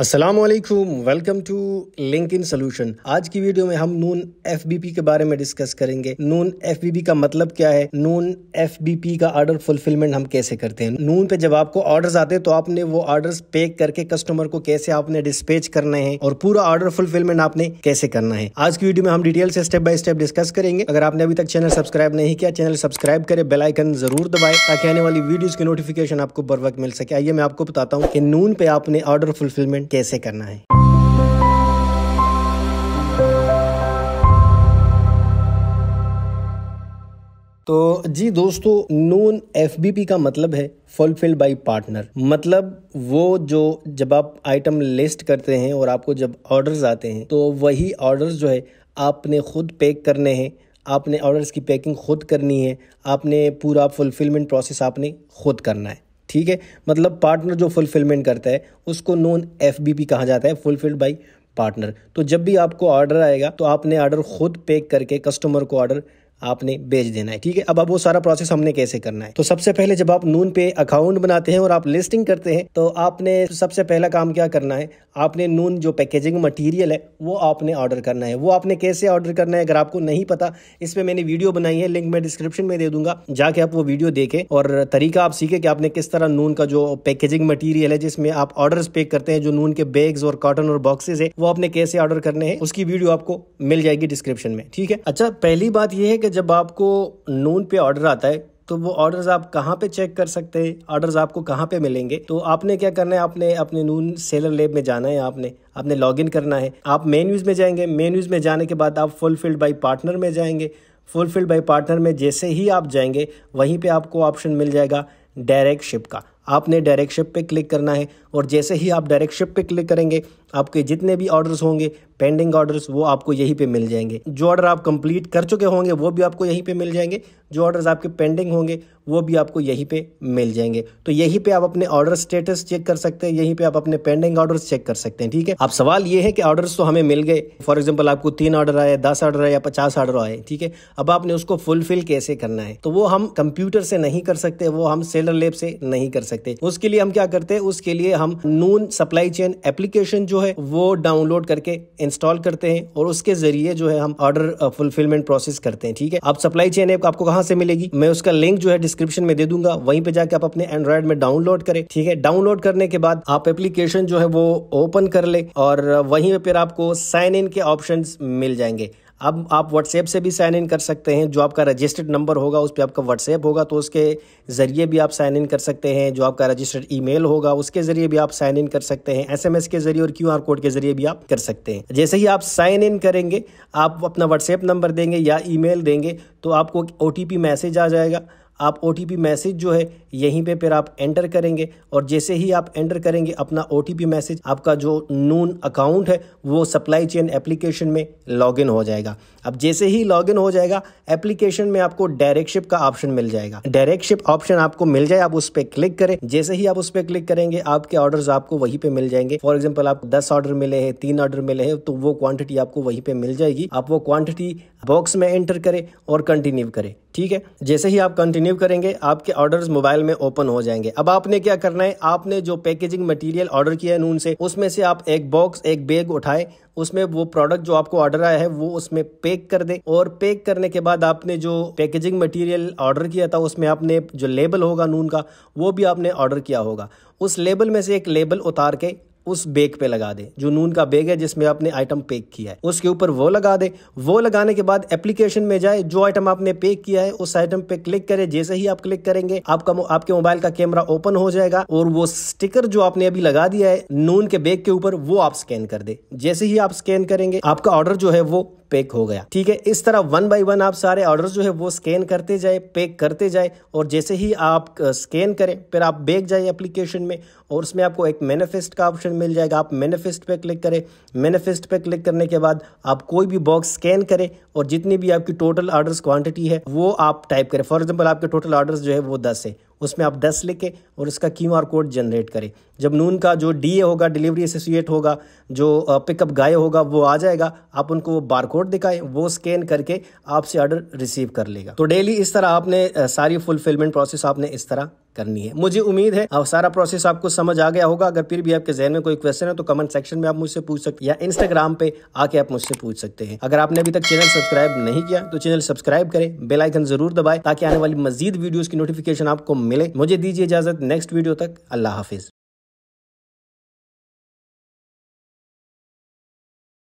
Aslam welcome to link in solution आज की video में हम नून एफ के बारे में डिस्कस करेंगे नून एफ का मतलब क्या है नून एफ का ऑर्डर फुलफिलमेंट हम कैसे करते हैं नून पे जब आपको ऑर्डर आते हैं तो आपने वो ऑर्डर्स पे करके कस्टमर को कैसे आपने डिस्पेच करना है और पूरा ऑर्डर फुलफिलमेंट आपने कैसे करना है आज की वीडियो में हम डिटेल से स्टेप बाय स्टेप डिस्कस करेंगे अगर आपने अभी तक चैनल सब्सक्राइब नहीं किया चैनल सब्सक्राइब करे बेलाइकन जरूर दबाए ताकि आने वाली वीडियोज की नोटिफिकेशन आपको बर वक्त मिल सके आइए मैं आपको बताता हूँ कि नून पे आपने ऑर्डर फुलफिलमेंट कैसे करना है तो जी दोस्तों नून एफ का मतलब है फुलफिल बाई पार्टनर मतलब वो जो जब आप आइटम लिस्ट करते हैं और आपको जब ऑर्डर्स आते हैं तो वही ऑर्डर्स जो है आपने खुद पैक करने हैं आपने ऑर्डर्स की पैकिंग खुद करनी है आपने पूरा फुलफिलमेंट प्रोसेस आपने खुद करना है ठीक है मतलब पार्टनर जो फुलफिलमेंट करता है उसको नॉन एफ बी पी कहा जाता है फुलफिल्ड बाई पार्टनर तो जब भी आपको ऑर्डर आएगा तो आपने ऑर्डर खुद पैक करके कस्टमर को ऑर्डर आपने भेज देना है ठीक है अब अब वो सारा प्रोसेस हमने कैसे करना है तो सबसे पहले जब आप नून पे अकाउंट बनाते हैं और आप लिस्टिंग करते हैं तो आपने सबसे पहला काम क्या करना है आपने नून जो पैकेजिंग मटेरियल है वो आपने ऑर्डर करना है वो आपने कैसे ऑर्डर करना है अगर आपको नहीं पता इस पर मैंने वीडियो बनाई है लिंक मैं डिस्क्रिप्शन में दे दूंगा जाके आप वो वीडियो देखें और तरीका आप सीखे कि आपने किस तरह नून का जो पैकेजिंग मटीरियल है जिसमें आप ऑर्डर पेक करते हैं जो नून के बैग्स और कॉटन और बॉक्सेज है वो आपने कैसे ऑर्डर करने हैं उसकी वीडियो आपको मिल जाएगी डिस्क्रिप्शन में ठीक है अच्छा पहली बात यह है कि कि जब आपको नून पे ऑर्डर आता है तो वो ऑर्डर्स आप कहाँ पे चेक कर सकते हैं ऑर्डर्स आपको कहाँ पे मिलेंगे तो आपने क्या करना है आपने अपने नून सेलर लेब में जाना है आपने आपने लॉगिन करना है आप मेन्यूज़ में जाएंगे मेन्यूज़ में जाने के बाद आप फुलफिल्ड बाई पार्टनर में जाएंगे फुलफिल्ड बाई पार्टनर में जैसे ही आप जाएंगे वहीं पर आपको ऑप्शन मिल जाएगा डायरेक्ट शिप का आपने डायरेक्ट शिप पे क्लिक करना है और जैसे ही आप डायरेक्ट शिप पे क्लिक करेंगे आपके जितने भी ऑर्डर्स होंगे पेंडिंग ऑर्डर्स वो आपको यहीं पे मिल जाएंगे जो ऑर्डर आप कंप्लीट कर चुके होंगे वो भी आपको यहीं पे मिल जाएंगे जो ऑर्डर्स आपके पेंडिंग होंगे वो भी आपको यहीं पे मिल जाएंगे तो यहीं पे आप अपने ऑर्डर स्टेटस चेक कर सकते हैं यहीं पे आप अपने पेंडिंग ऑर्डर्स चेक कर सकते हैं ठीक है अब सवाल ये है कि ऑर्डर्स तो हमें मिल गए फॉर एग्जाम्पल आपको तीन ऑर्डर आए दस ऑर्डर आए या पचास ऑर्डर आए ठीक है अब आपने उसको फुलफिल कैसे करना है तो वो हम कंप्यूटर से नहीं कर सकते वो हम सेलर लेब से नहीं कर सकते उसके लिए हम क्या करते हैं उसके लिए हम नून सप्लाई चेन एप्लीकेशन जो है वो डाउनलोड करके इंस्टॉल करते हैं और उसके जरिए जो है हम ऑर्डर फुलफिलमेंट प्रोसेस करते हैं ठीक है आप सप्लाई चेन ऐप आपको कहां से मिलेगी मैं उसका लिंक जो है डिस्क्रिप्शन में दे दूंगा वहीं पे जाके आप अपने एंड्रॉइड में डाउनलोड करें ठीक है डाउनलोड करने के बाद आप एप्लीकेशन जो है वो ओपन कर ले और uh, वहीं पर आपको साइन इन के ऑप्शन मिल जाएंगे अब आप व्हाट्सएप से भी साइन इन कर सकते हैं जो आपका रजिस्टर्ड नंबर होगा उस पर आपका व्हाट्सएप होगा तो उसके ज़रिए भी आप साइन इन कर सकते हैं जो आपका रजिस्टर्ड ईमेल होगा उसके ज़रिए भी आप साइन इन कर सकते हैं एसएमएस के ज़रिए और क्यूआर कोड के ज़रिए भी आप कर सकते हैं जैसे ही आप साइन इन करेंगे आप अपना व्हाट्सएप नंबर देंगे या ई देंगे तो आपको ओ मैसेज आ जाएगा आप ओ मैसेज जो है यहीं पे फिर आप एंटर करेंगे और जैसे ही आप एंटर करेंगे अपना ओ मैसेज आपका जो नून अकाउंट है वो सप्लाई चेन एप्लीकेशन में लॉगिन हो जाएगा अब जैसे ही लॉगिन हो जाएगा एप्लीकेशन में आपको डायरेक्टशिप का ऑप्शन मिल जाएगा डायरेक्टशिप ऑप्शन आपको मिल जाए आप उस पर क्लिक करें जैसे ही आप उस पर क्लिक करेंगे आपके ऑर्डर आपको वहीं पर मिल जाएंगे फॉर एग्जाम्पल आप दस ऑर्डर मिले हैं तीन ऑर्डर मिले हैं तो वो क्वांटिटी आपको वहीं पर मिल जाएगी आप वो क्वांटिटी बॉक्स में एंटर करें और कंटिन्यू करें ठीक है जैसे ही आप कंटिन्यू कंटिन्यू करेंगे आपके ऑर्डर्स मोबाइल में ओपन हो जाएंगे अब आपने क्या करना है आपने जो पैकेजिंग मटेरियल ऑर्डर किया है नून से उसमें से आप एक बॉक्स एक बैग उठाए उसमें वो प्रोडक्ट जो आपको ऑर्डर आया है वो उसमें पैक कर दे और पैक करने के बाद आपने जो पैकेजिंग मटेरियल ऑर्डर किया था उसमें आपने जो लेबल होगा नून का वो भी आपने ऑर्डर किया होगा उस लेबल में से एक लेबल उतार के उस बेग पे लगा दे जो नून का बेग है जिसमें आपने आइटम पेक किया है उसके ऊपर वो लगा दे वो लगाने के बाद एप्लीकेशन में जाए जो आइटम आपने पेक किया है उस आइटम पे क्लिक करे जैसे ही आप क्लिक करेंगे आपका आपके मोबाइल का कैमरा ओपन हो जाएगा और वो स्टिकर जो आपने अभी लगा दिया है नून के बेग के ऊपर वो आप स्कैन कर दे जैसे ही आप स्कैन करेंगे आपका ऑर्डर जो है वो पैक हो गया ठीक है इस तरह वन बाई वन आप सारे ऑर्डर जो है वो स्कैन करते जाए पैक करते जाए और जैसे ही आप स्कैन करें फिर आप बैग जाए एप्लीकेशन में और उसमें आपको एक मैनिफेस्ट का ऑप्शन मिल जाएगा आप मैनिफेस्ट पे क्लिक करें मैनिफेस्ट पे क्लिक करने के बाद आप कोई भी बॉक्स स्कैन करें और जितनी भी आपकी टोटल ऑर्डर्स क्वांटिटी है वो आप टाइप करें फॉर एग्जाम्पल आपके टोटल ऑर्डर्स जो है वो दस है उसमें आप दस लिखें और उसका क्यू आर कोड जनरेट करें जब नून का जो डी ए होगा डिलीवरी एसोसिएट होगा जो पिकअप गाय होगा वो आ जाएगा आप उनको वो कोड दिखाएं वो स्कैन करके आपसे ऑर्डर रिसीव कर लेगा तो डेली इस तरह आपने सारी फुलफिलमेंट प्रोसेस आपने इस तरह करनी है मुझे उम्मीद है अब सारा प्रोसेस आपको समझ आ गया होगा अगर फिर भी आपके जहन में कोई क्वेश्चन है तो कमेंट सेक्शन में आप मुझसे पूछ सकते हैं या इंस्टाग्राम पे आके आप मुझसे पूछ सकते हैं अगर आपने अभी तक चैनल सब्सक्राइब नहीं किया तो चैनल सब्सक्राइब करें बेलाइकन जरूर दबाए ताकि आने वाली मजीद वीडियो की नोटिफिकेशन आपको मिले मुझे दीजिए इजाजत नेक्स्ट वीडियो तक अल्लाह हाफिज